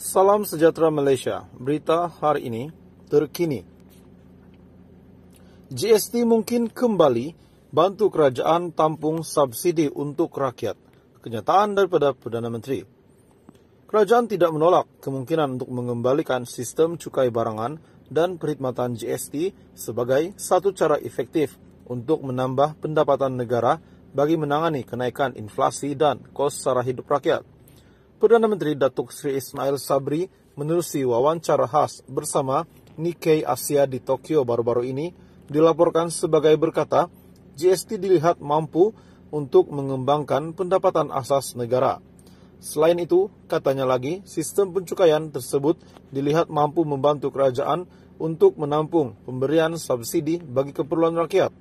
Salam sejahtera Malaysia. Berita hari ini terkini. GST mungkin kembali bantu kerajaan tampung subsidi untuk rakyat. Kenyataan daripada Perdana Menteri. Kerajaan tidak menolak kemungkinan untuk mengembalikan sistem cukai barangan dan perkhidmatan GST sebagai satu cara efektif untuk menambah pendapatan negara bagi menangani kenaikan inflasi dan kos sara hidup rakyat. Perdana Menteri Datuk Sri Ismail Sabri menerusi wawancara khas bersama Nikkei Asia di Tokyo baru-baru ini dilaporkan sebagai berkata, GST dilihat mampu untuk mengembangkan pendapatan asas negara. Selain itu, katanya lagi, sistem pencukaian tersebut dilihat mampu membantu kerajaan untuk menampung pemberian subsidi bagi keperluan rakyat.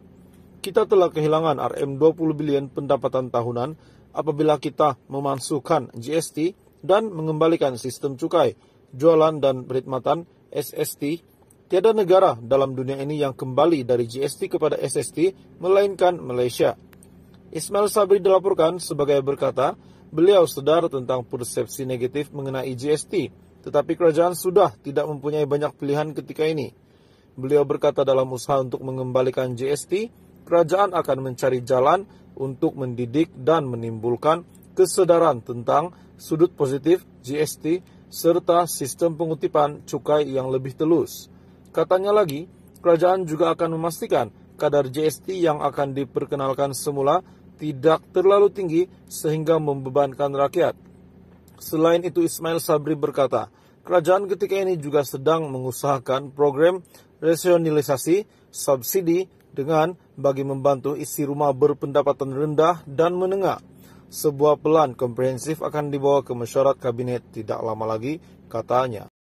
Kita telah kehilangan RM20 bilion pendapatan tahunan apabila kita memansuhkan GST dan mengembalikan sistem cukai, jualan dan perkhidmatan SST. Tiada negara dalam dunia ini yang kembali dari GST kepada SST melainkan Malaysia. Ismail Sabri dilaporkan sebagai berkata, beliau sedar tentang persepsi negatif mengenai GST, tetapi kerajaan sudah tidak mempunyai banyak pilihan ketika ini. Beliau berkata dalam usaha untuk mengembalikan GST, kerajaan akan mencari jalan untuk mendidik dan menimbulkan kesedaran tentang sudut positif GST serta sistem pengutipan cukai yang lebih telus. Katanya lagi, kerajaan juga akan memastikan kadar GST yang akan diperkenalkan semula tidak terlalu tinggi sehingga membebankan rakyat. Selain itu Ismail Sabri berkata, kerajaan ketika ini juga sedang mengusahakan program rasionalisasi subsidi dengan bagi membantu isi rumah berpendapatan rendah dan menengah. Sebuah pelan komprehensif akan dibawa ke mesyuarat kabinet tidak lama lagi, katanya.